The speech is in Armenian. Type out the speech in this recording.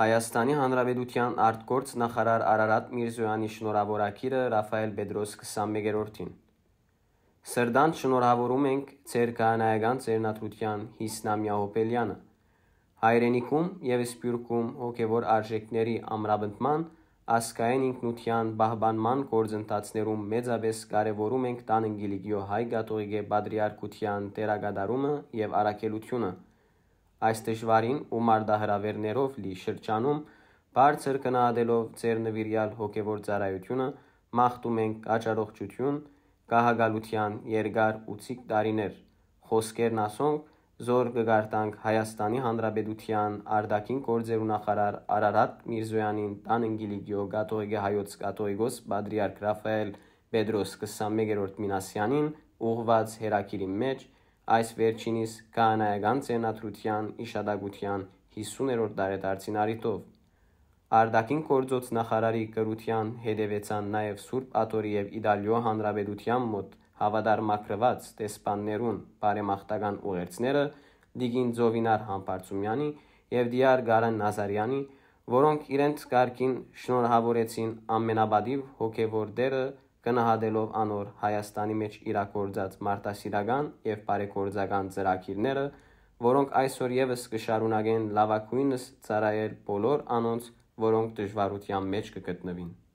Հայաստանի Հանրապետության արտգործ նախարար Արարատ Միրզոյանի շնորհավորակիրը Ռաֆայել Պետրոս 21-րդին։ Սրդան շնորհավորում ենք ծեր կանայական ծերնաթության Հիսնամյա Օպելյանը։ Հայրենիքում եւ Սփյուռքում հոգեվոր արժեքների ամրապնդման ասկային ինքնության բահբանման գործընթացներում մեծապես կարևորում ենք տանընգիլիգիո հայ գաթողիկե բադրիարքության տերագադարումը եւ առաքելությունը։ Այս դժվարին ու մարդահրավերներով լի շրջանում բարձր գնահատելով ձեր նվիրյալ հոգևոր ծառայությունը մաղթում ենք աճարողջություն, կահագալության երկար ու ցիկ տարիներ։ Խոսքերն ասոնք զոր կգարտանք Հայաստանի Հանրապետության արդակին գործերու նախարար Արարատ Միրզոյանին, տան ընգիլիգիո կաթողիկե հայոց կաթողիկոս Բադրիարք Ռաֆայել Պետրոս 21-րդ Մինասյանին ուղված հերակիրի մեջ Այս վերջինիս կանայական ցենատրության իշադակության 50-րդ տարեդարձին արիտով Արդակին կորձոց նախարարի կրության հետևեցան նաև Սուրբ Աթորի եւ Իդալիո հանրապետության մոտ հավատարմակրված տեսպաններուն բարեմաղտական ուղերձները Դիգին Զովինար Համբարձումյանի եւ Դիար Գարան Նազարյանի, որոնք իրենց կարգին շնորհավորեցին ամենաբադիվ հոգևոր դերը գնահատելով անոր Հայաստանի մեջ իրակորձած մարտահրավերական եւ բարեգործական ծրագիրները, որոնք այսօր եւս կշարունակեն լավագույնս ծառայել բոլոր անոնց, որոնք դժվարության մեջ կգտնվին։